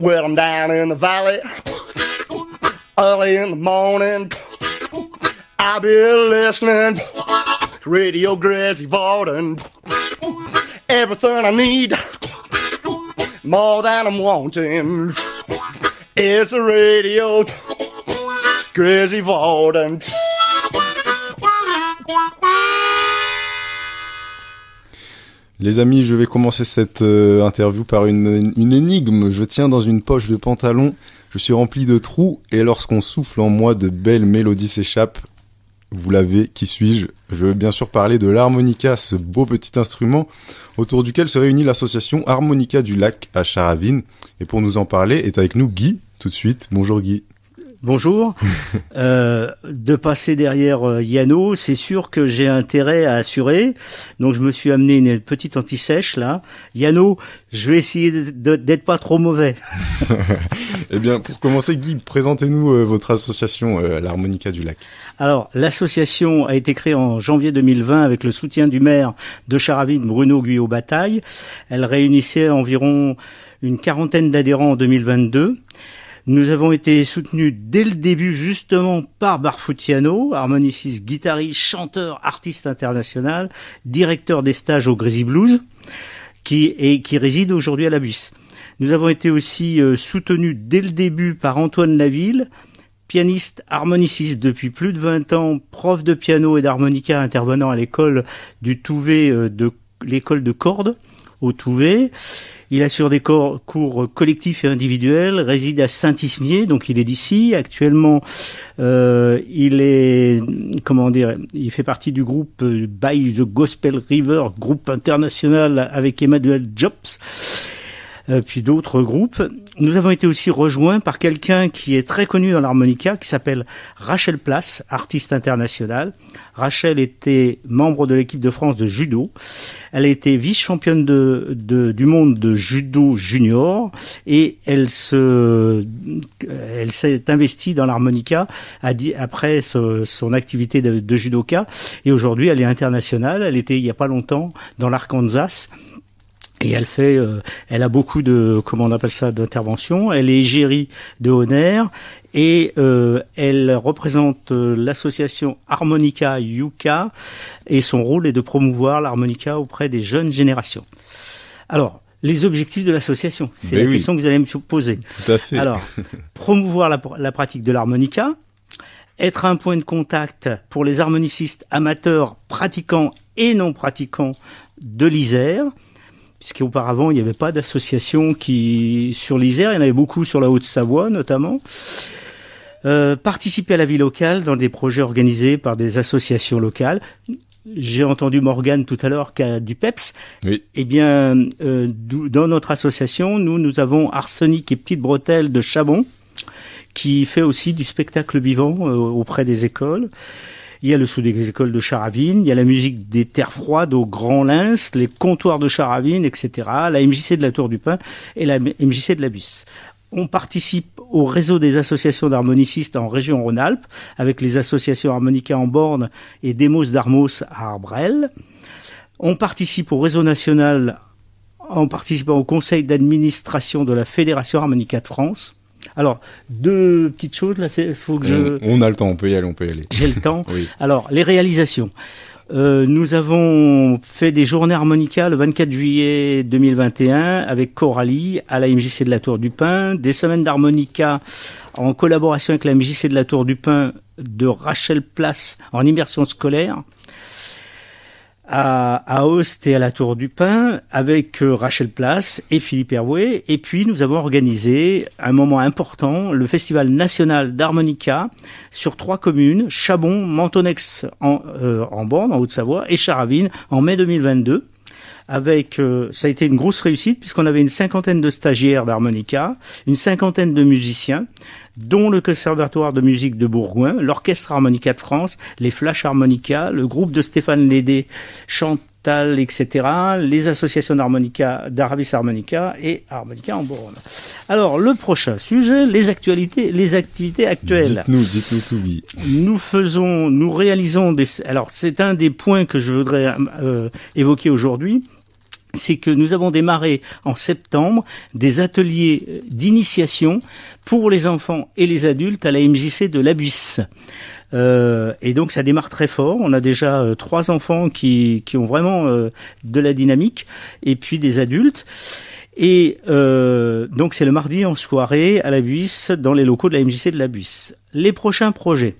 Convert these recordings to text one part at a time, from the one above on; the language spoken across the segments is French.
Well, I'm down in the valley early in the morning. I'll be listening to Radio Grizzly Varden. Everything I need, more than I'm wanting, is the radio Grizzly Varden. Les amis, je vais commencer cette euh, interview par une, une, énigme. Je tiens dans une poche de pantalon, je suis rempli de trous, et lorsqu'on souffle en moi, de belles mélodies s'échappent. Vous l'avez, qui suis-je Je veux bien sûr parler de l'harmonica, ce beau petit instrument autour duquel se réunit l'association Harmonica du Lac à Charavine. Et pour nous en parler, est avec nous Guy, tout de suite. Bonjour Guy bonjour. Euh, de passer derrière euh, Yano, c'est sûr que j'ai intérêt à assurer. Donc je me suis amené une petite antisèche là. Yano, je vais essayer d'être pas trop mauvais. eh bien, pour commencer, Guy, présentez-nous euh, votre association, l'Harmonica du Lac. Alors, l'association a été créée en janvier 2020 avec le soutien du maire de Charavine, Bruno Guyot-Bataille. Elle réunissait environ une quarantaine d'adhérents en 2022. Nous avons été soutenus dès le début justement par Barfoutiano, harmoniciste, guitariste, chanteur, artiste international, directeur des stages au Greasy Blues, qui, et qui réside aujourd'hui à la Buisse. Nous avons été aussi euh, soutenus dès le début par Antoine Laville, pianiste harmoniciste depuis plus de 20 ans, prof de piano et d'harmonica intervenant à l'école du Touvet euh, de l'école de cordes au Touvet. Il assure des cours, cours collectifs et individuels, réside à Saint-Ismier, donc il est d'ici. Actuellement, euh, il est, comment dire, il fait partie du groupe euh, By the Gospel River, groupe international avec Emmanuel Jobs. Euh, puis d'autres groupes. Nous avons été aussi rejoints par quelqu'un qui est très connu dans l'harmonica, qui s'appelle Rachel Place, artiste internationale. Rachel était membre de l'équipe de France de judo. Elle a été vice-championne de, du monde de judo junior et elle se, elle s'est investie dans l'harmonica après son activité de, de judoka. Et aujourd'hui, elle est internationale. Elle était il n'y a pas longtemps dans l'Arkansas. Et elle fait, euh, elle a beaucoup de, comment on appelle ça, d'interventions. Elle est gérie de Honor et euh, elle représente euh, l'association Harmonica Yuka et son rôle est de promouvoir l'harmonica auprès des jeunes générations. Alors, les objectifs de l'association, c'est ben la question que vous allez me poser. Tout à fait. Alors, promouvoir la, pratique de l'harmonica, être un point de contact pour les harmonicistes amateurs, pratiquants et non pratiquants de l'Isère puisqu'auparavant, il n'y avait pas d'association qui, sur l'Isère, il y en avait beaucoup sur la Haute-Savoie notamment. Euh, participer à la vie locale dans des projets organisés par des associations locales. J'ai entendu Morgane tout à l'heure qui du PEPS. Oui. Eh bien, euh, dans notre association, nous, nous avons Arsenic et Petite Bretelle de Chabon, qui fait aussi du spectacle vivant euh, auprès des écoles. Il y a le sous des écoles de Charavine, il y a la musique des terres froides au Grand Lens, les comptoirs de Charavine, etc. La MJC de la Tour du Pin et la MJC de la Buisse. On participe au réseau des associations d'harmonicistes en région Rhône-Alpes, avec les associations Harmonica en Borne et Demos d'Armos à Arbrel. On participe au réseau national en participant au conseil d'administration de la Fédération Harmonica de France. Alors, deux petites choses, là, il faut que je... On, a le temps, on peut y aller, on peut y aller. J'ai le temps. Alors, les réalisations. Euh, nous avons fait des journées harmonica le 24 juillet 2021 avec Coralie à la MJC de la Tour du Pin, des semaines d'harmonica en collaboration avec la MJC de la Tour du Pin de Rachel Place en immersion scolaire à, à et à la Tour du Pin avec euh, Rachel Place et Philippe Hervé. Et puis nous avons organisé un moment important, le Festival national d'harmonica sur trois communes, Chabon, Mentonex en, euh, en Borne, en Haute-Savoie, et Charavine en mai 2022 avec, euh, ça a été une grosse réussite puisqu'on avait une cinquantaine de stagiaires d'harmonica, une cinquantaine de musiciens, dont le Conservatoire de musique de Bourgoin, l'Orchestre Harmonica de France, les Flash Harmonica, le groupe de Stéphane Lédé, Chantal, etc., les associations d'harmonica, d'Arabis Harmonica et Harmonica en Bourgogne. Alors, le prochain sujet, les actualités, les activités actuelles. Dites-nous, dites-nous tout Nous faisons, nous réalisons des, alors c'est un des points que je voudrais euh, évoquer aujourd'hui c'est que nous avons démarré en septembre des ateliers euh, d'initiation pour les enfants et les adultes à la MJC de la Euh, et donc ça démarre très fort. On a déjà euh, trois enfants qui, qui ont vraiment euh, de la dynamique, et puis des adultes. Et donc c'est le mardi en soirée à la Buisse, dans les locaux de la MJC de la Buisse. Les prochains projets.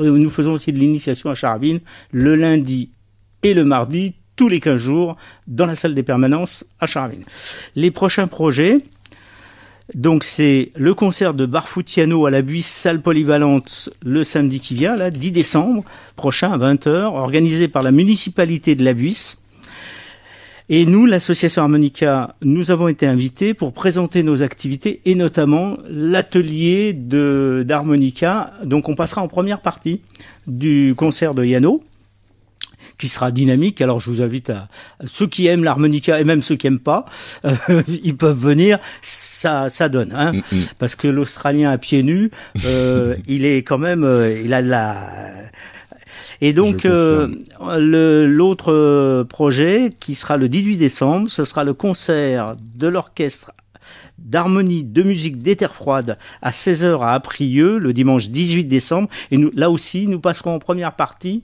nous faisons aussi de l'initiation à Charvin le lundi et le mardi, tous les 15 jours dans la salle des permanences à Charavines. Les prochains projets, donc c'est le concert de Barfoutiano à la Buisse, salle polyvalente, le samedi qui vient, là, 10 décembre prochain à 20h, organisé par la municipalité de la Buisse. Et nous, l'association Harmonica, nous avons été invités pour présenter nos activités et notamment l'atelier d'harmonica. Donc on passera en première partie du concert de Yano qui sera dynamique. Alors je vous invite à ceux qui aiment l'harmonica et même ceux qui aiment pas, euh, ils peuvent venir. Ça, ça donne, hein mm, mm. parce que l'Australien à pieds nus, euh, il est quand même, euh, il a la et donc, l'autre projet qui sera le 18 décembre, ce sera le concert de l'orchestre d'harmonie de musique des terres froides à 16h à Aprieux le dimanche 18 décembre. Et là aussi, nous passerons en première partie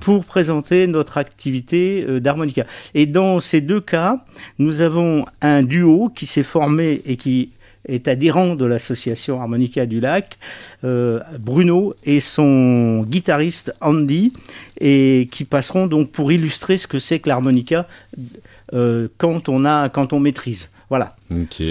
pour présenter notre activité euh, d'harmonica. Et dans ces deux cas, nous avons un duo qui s'est formé et qui est adhérent de l'association Harmonica du Lac, euh, Bruno et son guitariste Andy, et qui passeront donc pour illustrer ce que c'est que l'harmonica euh, quand on a, quand on maîtrise. Voilà. Ok.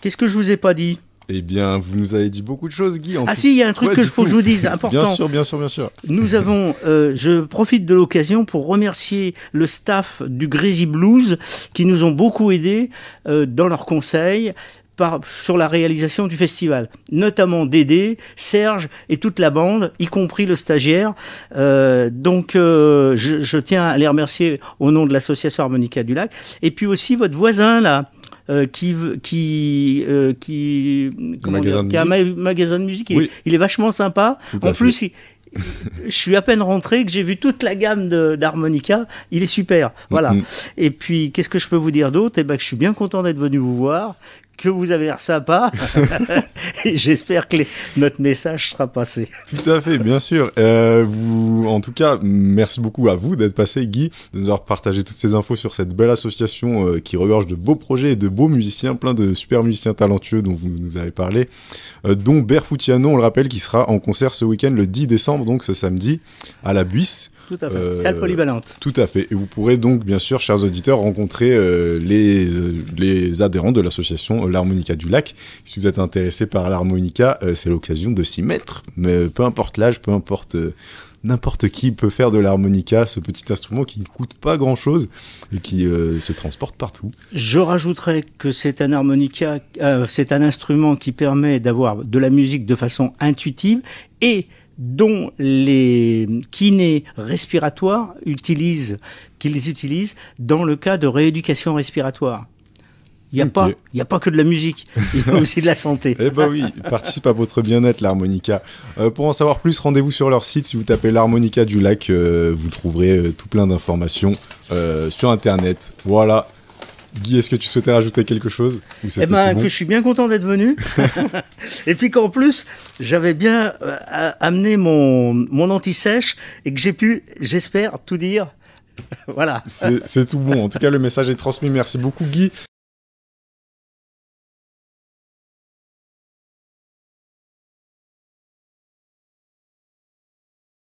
Qu'est-ce que je vous ai pas dit eh bien, vous nous avez dit beaucoup de choses, Guy. ah si, il y a un truc que je faut que je vous dise, important. bien sûr, bien sûr, bien sûr. Nous avons, euh, je profite de l'occasion pour remercier le staff du Greasy Blues qui nous ont beaucoup aidés euh, dans leurs conseils, par, sur la réalisation du festival, notamment Dédé, Serge et toute la bande, y compris le stagiaire. Euh, donc, euh, je, je, tiens à les remercier au nom de l'association Harmonica du Lac. Et puis aussi votre voisin là, euh, qui qui euh, qui, comment dire, qui a un magasin de musique. Il, est, vachement sympa. En plus, je suis à peine rentré que j'ai vu toute la gamme d'harmonica. Il est super. Voilà. Mm-hmm. Et puis, qu'est-ce que je peux vous dire d'autre Eh ben, je suis bien content d'être venu vous voir, que vous avez l'air sympa. J'espère que notre message sera passé. Tout à fait, bien sûr. Euh, vous... En tout cas, merci beaucoup à vous d'être passé, Guy, de nous avoir partagé toutes ces infos sur cette belle association euh, qui regorge de beaux projets et de beaux musiciens, plein de super musiciens talentueux dont vous nous avez parlé, euh, dont Berfoutiano, on le rappelle, qui sera en concert ce week-end le 10 décembre, donc ce samedi, à la Buisse. Tout à fait. Euh, salle polyvalente. Tout à fait. Et vous pourrez donc, bien sûr, chers auditeurs, rencontrer euh, les, les adhérents de l'association euh, L'Harmonica du Lac. Si vous êtes intéressé par l'harmonica, euh, c'est l'occasion de s'y mettre. Mais peu importe l'âge, peu importe n'importe qui peut faire de l'harmonica, ce petit instrument qui ne coûte pas grand chose et qui se transporte partout. Je rajouterais que c'est un harmonica, c'est un instrument qui permet d'avoir de la musique de façon intuitive et dont les kinés respiratoires utilisent, qu'ils utilisent dans le cas de rééducation respiratoire. Il n'y a, pas, a pas que de la musique, il y a aussi de la santé. eh ben oui, participe à votre bien-être l'harmonica. Euh, pour en savoir plus, rendez-vous sur leur site. Si vous tapez l'harmonica du lac, euh, vous trouverez euh, tout plein d'informations sur Internet. Voilà, Guy, est-ce que tu souhaitais rajouter quelque chose Eh ben, que je suis bien content d'être venu. et puis qu'en plus, j'avais bien euh, amené mon, mon anti-sèche et que j'ai pu, j'espère, tout dire. voilà. C'est tout bon. En tout cas, le message est transmis. Merci beaucoup, Guy.